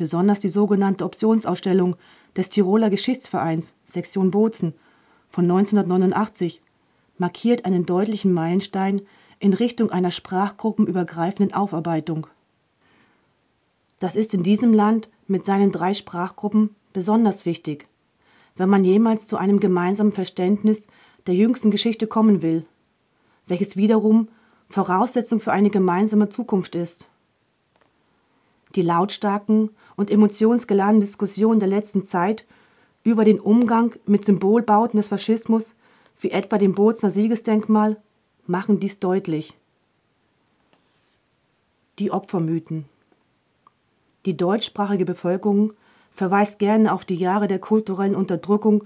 besonders die sogenannte Optionsausstellung des Tiroler Geschichtsvereins Sektion Bozen von 1989 markiert einen deutlichen Meilenstein in Richtung einer sprachgruppenübergreifenden Aufarbeitung. Das ist in diesem Land mit seinen drei Sprachgruppen besonders wichtig, wenn man jemals zu einem gemeinsamen Verständnis der jüngsten Geschichte kommen will, welches wiederum Voraussetzung für eine gemeinsame Zukunft ist die lautstarken und emotionsgeladenen Diskussionen der letzten Zeit über den Umgang mit Symbolbauten des Faschismus, wie etwa dem Bozner Siegesdenkmal, machen dies deutlich. Die Opfermythen. Die deutschsprachige Bevölkerung verweist gerne auf die Jahre der kulturellen Unterdrückung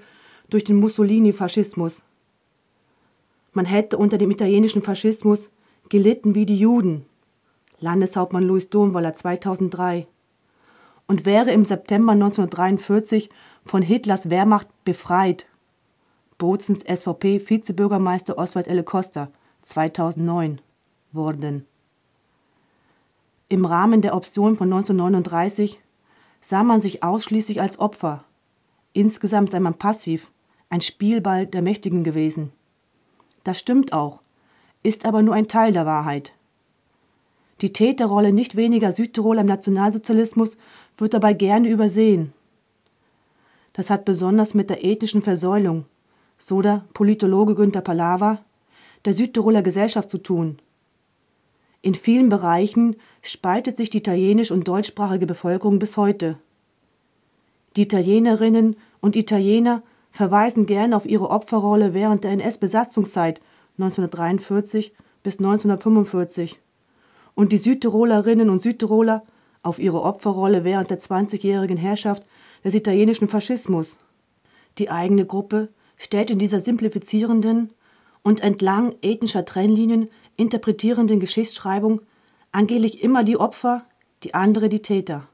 durch den Mussolini-Faschismus. Man hätte unter dem italienischen Faschismus gelitten wie die Juden. Landeshauptmann Louis Domwalder 2003 und wäre im September 1943 von Hitlers Wehrmacht befreit. Bozens SVP-Vizebürgermeister Oswald L. Costa 2009 worden. Im Rahmen der Option von 1939 sah man sich ausschließlich als Opfer. Insgesamt sei man passiv, ein Spielball der Mächtigen gewesen. Das stimmt auch, ist aber nur ein Teil der Wahrheit. Die Täterrolle nicht weniger Südtiroler im Nationalsozialismus wird dabei gerne übersehen. Das hat besonders mit der ethnischen Versäulung, so der Politologe Günter Pallava, der Südtiroler Gesellschaft zu tun. In vielen Bereichen spaltet sich die italienisch- und deutschsprachige Bevölkerung bis heute. Die Italienerinnen und Italiener verweisen gerne auf ihre Opferrolle während der NS-Besatzungszeit 1943 bis 1945 und die Südtirolerinnen und Südtiroler auf ihre Opferrolle während der 20-jährigen Herrschaft des italienischen Faschismus. Die eigene Gruppe stellt in dieser simplifizierenden und entlang ethnischer Trennlinien interpretierenden Geschichtsschreibung angeblich immer die Opfer, die andere die Täter.